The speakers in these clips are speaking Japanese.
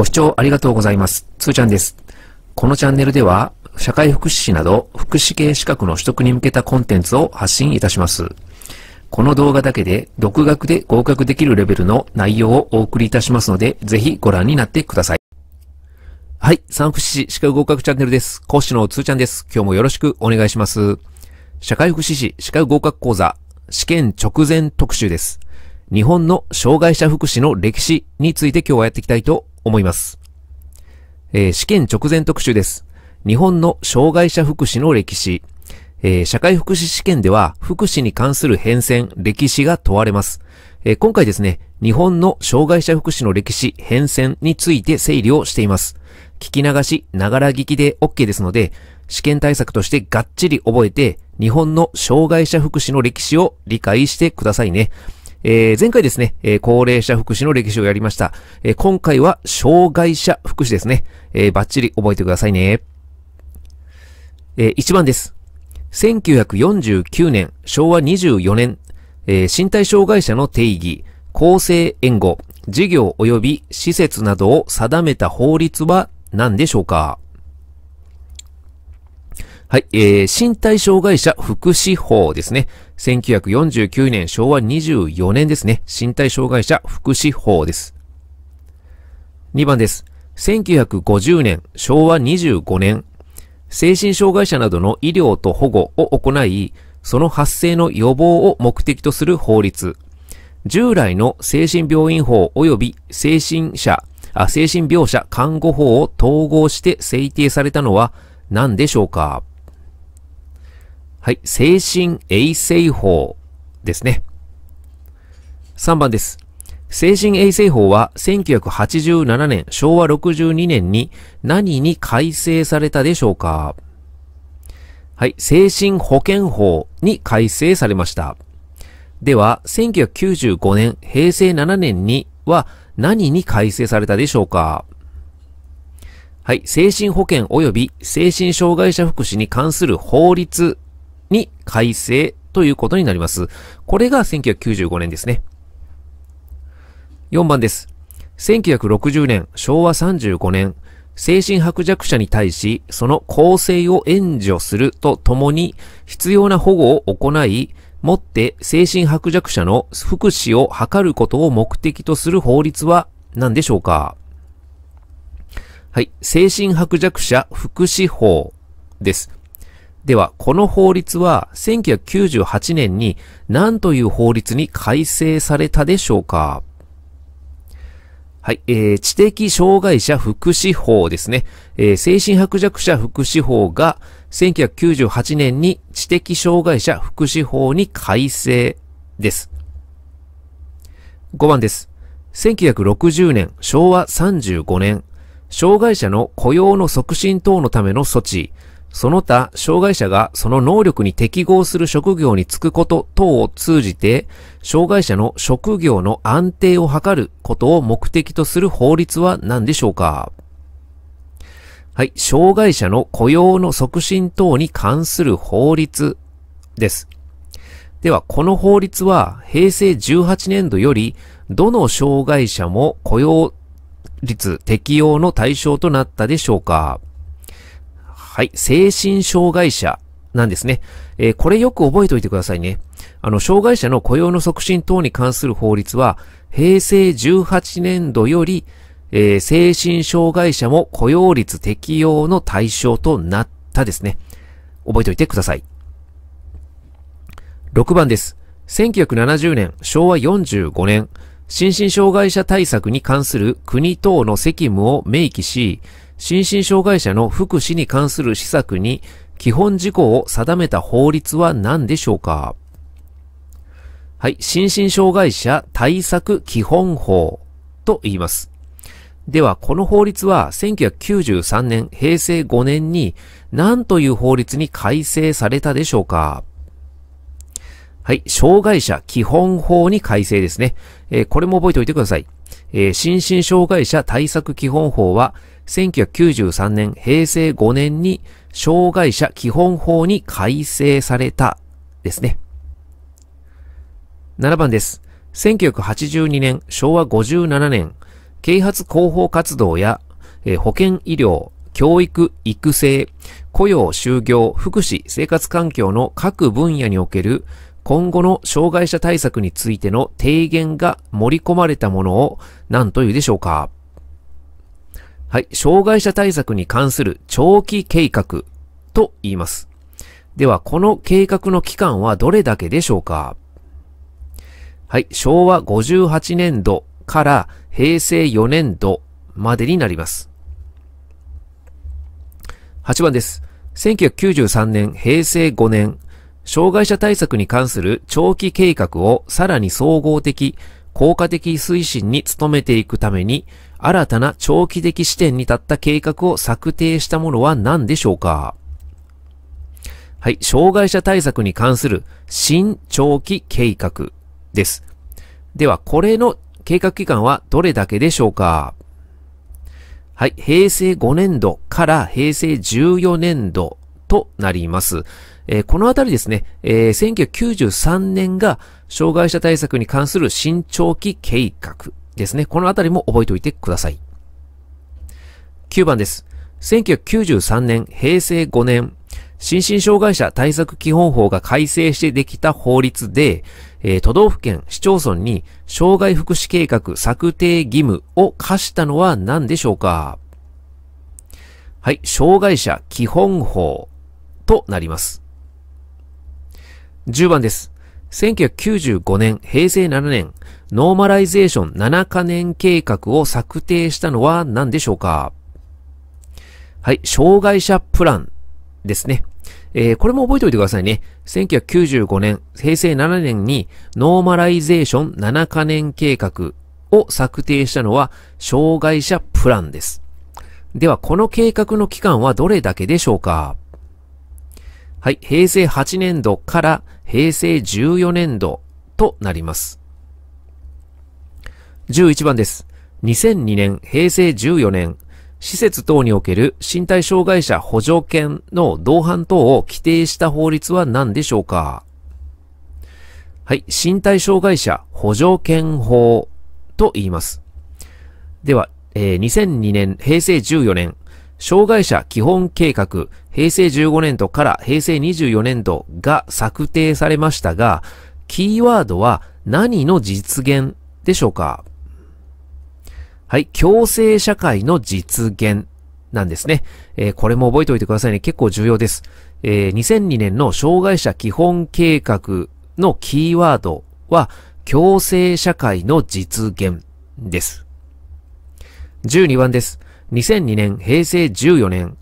ご視聴ありがとうございます。つーちゃんです。このチャンネルでは、社会福祉士など福祉系資格の取得に向けたコンテンツを発信いたします。この動画だけで、独学で合格できるレベルの内容をお送りいたしますので、ぜひご覧になってください。はい、産福祉士資格合格チャンネルです。講師のつーちゃんです。今日もよろしくお願いします。社会福祉士資格合格講座、試験直前特集です。日本の障害者福祉の歴史について今日はやっていきたいと思います。えー、試験直前特集です。日本の障害者福祉の歴史。えー、社会福祉試験では福祉に関する変遷、歴史が問われます。えー、今回ですね、日本の障害者福祉の歴史、変遷について整理をしています。聞き流し、ながら聞きで OK ですので、試験対策としてがっちり覚えて、日本の障害者福祉の歴史を理解してくださいね。えー、前回ですね、えー、高齢者福祉の歴史をやりました。えー、今回は障害者福祉ですね。えー、バッチリ覚えてくださいね。えー、1番です。1949年、昭和24年、えー、身体障害者の定義、構成援護、事業及び施設などを定めた法律は何でしょうかはい、えー、身体障害者福祉法ですね。1949年昭和24年ですね。身体障害者福祉法です。2番です。1950年、昭和25年、精神障害者などの医療と保護を行い、その発生の予防を目的とする法律。従来の精神病院法及び精神者、あ精神病者看護法を統合して制定されたのは何でしょうかはい、精神衛生法ですね。3番です。精神衛生法は1987年、昭和62年に何に改正されたでしょうかはい、精神保健法に改正されました。では、1995年、平成7年には何に改正されたでしょうかはい、精神保健及び精神障害者福祉に関する法律に改正ということになります。これが1995年ですね。4番です。1960年、昭和35年、精神薄弱者に対し、その構成を援助するとともに、必要な保護を行い、もって精神薄弱者の福祉を図ることを目的とする法律は何でしょうかはい。精神薄弱者福祉法です。では、この法律は1998年に何という法律に改正されたでしょうかはい、えー、知的障害者福祉法ですね。えー、精神薄弱者福祉法が1998年に知的障害者福祉法に改正です。5番です。1960年、昭和35年、障害者の雇用の促進等のための措置、その他、障害者がその能力に適合する職業に就くこと等を通じて、障害者の職業の安定を図ることを目的とする法律は何でしょうかはい、障害者の雇用の促進等に関する法律です。では、この法律は平成18年度より、どの障害者も雇用率適用の対象となったでしょうかはい。精神障害者なんですね。えー、これよく覚えておいてくださいね。あの、障害者の雇用の促進等に関する法律は、平成18年度より、えー、精神障害者も雇用率適用の対象となったですね。覚えておいてください。6番です。1970年、昭和45年、心身障害者対策に関する国等の責務を明記し、心身障害者の福祉に関する施策に基本事項を定めた法律は何でしょうかはい、心身障害者対策基本法と言います。では、この法律は1993年、平成5年に何という法律に改正されたでしょうかはい、障害者基本法に改正ですね。えー、これも覚えておいてください。えー、心身障害者対策基本法は1993年平成5年に障害者基本法に改正されたですね。7番です。1982年、昭和57年、啓発広報活動や、えー、保健医療、教育、育成、雇用、就業、福祉、生活環境の各分野における今後の障害者対策についての提言が盛り込まれたものを何というでしょうかはい、障害者対策に関する長期計画と言います。では、この計画の期間はどれだけでしょうかはい、昭和58年度から平成4年度までになります。8番です。1993年、平成5年、障害者対策に関する長期計画をさらに総合的、効果的推進に努めていくために、新たな長期的視点に立った計画を策定したものは何でしょうかはい、障害者対策に関する新長期計画です。では、これの計画期間はどれだけでしょうかはい、平成5年度から平成14年度となります。えー、このあたりですね、えー、1993年が障害者対策に関する新長期計画ですね。このあたりも覚えておいてください。9番です。1993年、平成5年、心身障害者対策基本法が改正してできた法律で、えー、都道府県、市町村に障害福祉計画策定義務を課したのは何でしょうかはい、障害者基本法となります。10番です。1995年、平成7年、ノーマライゼーション7カ年計画を策定したのは何でしょうかはい、障害者プランですね。えー、これも覚えておいてくださいね。1995年、平成7年にノーマライゼーション7カ年計画を策定したのは障害者プランです。では、この計画の期間はどれだけでしょうかはい、平成8年度から平成14年度となります。11番です。2002年、平成14年、施設等における身体障害者補助犬の同伴等を規定した法律は何でしょうかはい、身体障害者補助犬法と言います。では、えー、2002年、平成14年、障害者基本計画、平成15年度から平成24年度が策定されましたが、キーワードは何の実現でしょうかはい、共生社会の実現なんですね。えー、これも覚えておいてくださいね。結構重要です。えー、2002年の障害者基本計画のキーワードは、共生社会の実現です。12番です。2002年、平成14年、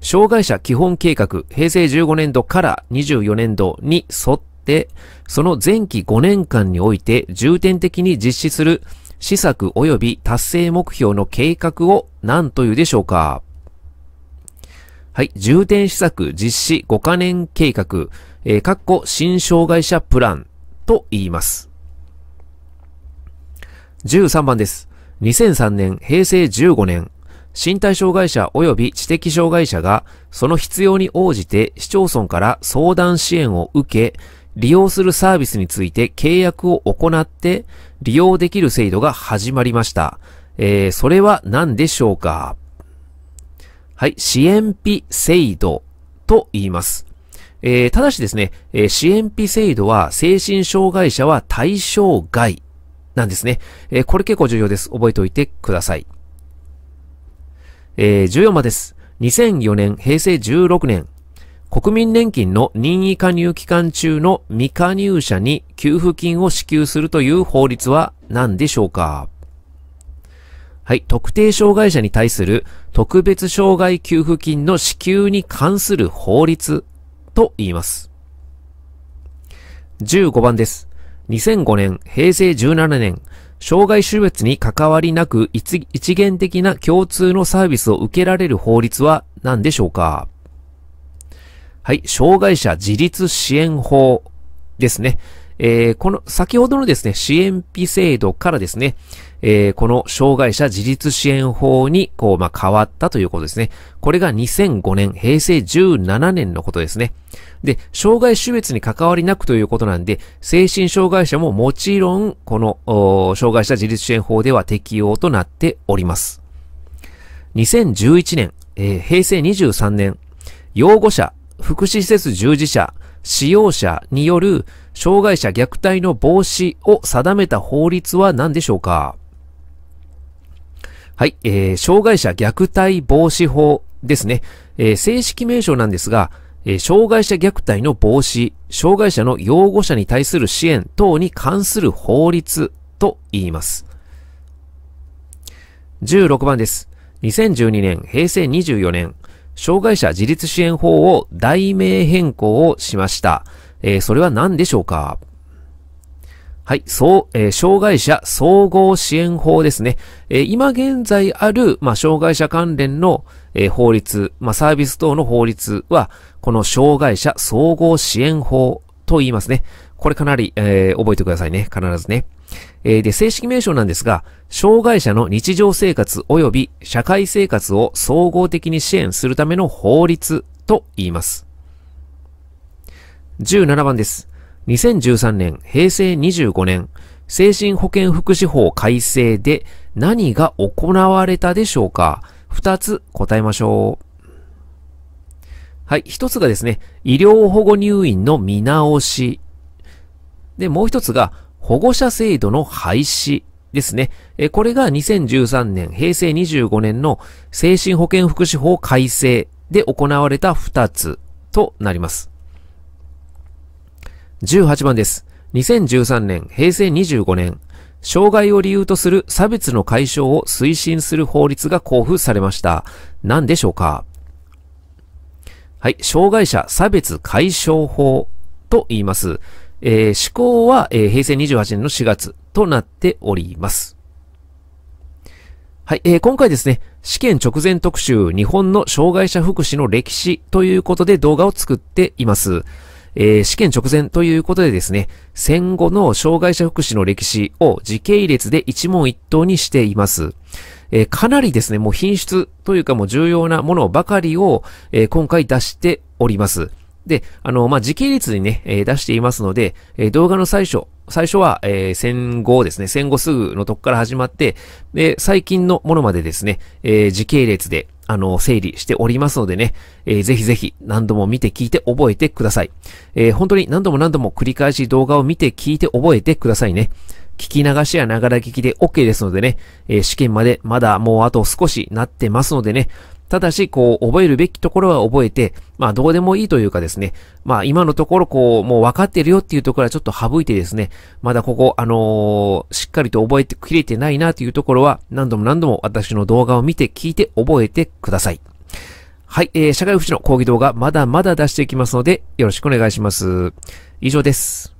障害者基本計画、平成15年度から24年度に沿って、その前期5年間において重点的に実施する施策及び達成目標の計画を何というでしょうかはい、重点施策実施5カ年計画、えー、かっこ新障害者プランと言います。13番です。2003年、平成15年、身体障害者及び知的障害者がその必要に応じて市町村から相談支援を受け、利用するサービスについて契約を行って利用できる制度が始まりました。えー、それは何でしょうかはい、支援費制度と言います。えー、ただしですね、えー、支援費制度は精神障害者は対象外なんですね。えー、これ結構重要です。覚えておいてください。えー、14番です。2004年、平成16年、国民年金の任意加入期間中の未加入者に給付金を支給するという法律は何でしょうかはい、特定障害者に対する特別障害給付金の支給に関する法律と言います。15番です。2005年、平成17年、障害種別に関わりなく一元的な共通のサービスを受けられる法律は何でしょうかはい、障害者自立支援法ですね。えー、この先ほどのですね、支援費制度からですね、えー、この障害者自立支援法にこう、まあ、変わったということですね。これが2005年、平成17年のことですね。で、障害種別に関わりなくということなんで、精神障害者ももちろん、この、障害者自立支援法では適用となっております。2011年、えー、平成23年、養護者、福祉施設従事者、使用者による障害者虐待の防止を定めた法律は何でしょうかはい、えー、障害者虐待防止法ですね。えー、正式名称なんですが、え障害者虐待の防止、障害者の擁護者に対する支援等に関する法律と言います。16番です。2012年、平成24年、障害者自立支援法を題名変更をしました。えー、それは何でしょうかはい、そう、えー、障害者総合支援法ですね。えー、今現在ある、まあ、障害者関連の、えー、法律、まあ、サービス等の法律は、この障害者総合支援法と言いますね。これかなり、え覚えてくださいね。必ずね。えで、正式名称なんですが、障害者の日常生活及び社会生活を総合的に支援するための法律と言います。17番です。2013年、平成25年、精神保健福祉法改正で何が行われたでしょうか二つ答えましょう。はい。一つがですね、医療保護入院の見直し。で、もう一つが、保護者制度の廃止ですね。え、これが2013年、平成25年の精神保健福祉法改正で行われた二つとなります。18番です。2013年、平成25年、障害を理由とする差別の解消を推進する法律が公布されました。何でしょうかはい、障害者差別解消法と言います。えー、施行は、えー、平成28年の4月となっております。はい、えー、今回ですね、試験直前特集、日本の障害者福祉の歴史ということで動画を作っています。えー、試験直前ということでですね、戦後の障害者福祉の歴史を時系列で一問一答にしています。えー、かなりですね、もう品質というかもう重要なものばかりを、えー、今回出しております。で、あの、まあ、時系列にね、えー、出していますので、えー、動画の最初、最初は、えー、戦後ですね、戦後すぐのとこから始まって、で、最近のものまでですね、え時系列で、あの、整理しておりますのでね、えー、ぜひぜひ何度も見て聞いて覚えてください。えー、本当に何度も何度も繰り返し動画を見て聞いて覚えてくださいね。聞き流しやながら聞きで OK ですのでね、えー、試験までまだもうあと少しなってますのでね、ただし、こう、覚えるべきところは覚えて、まあ、どうでもいいというかですね、まあ、今のところ、こう、もう分かってるよっていうところはちょっと省いてですね、まだここ、あのー、しっかりと覚えてきれてないなというところは、何度も何度も私の動画を見て、聞いて、覚えてください。はい、えー、社会福祉の講義動画、まだまだ出していきますので、よろしくお願いします。以上です。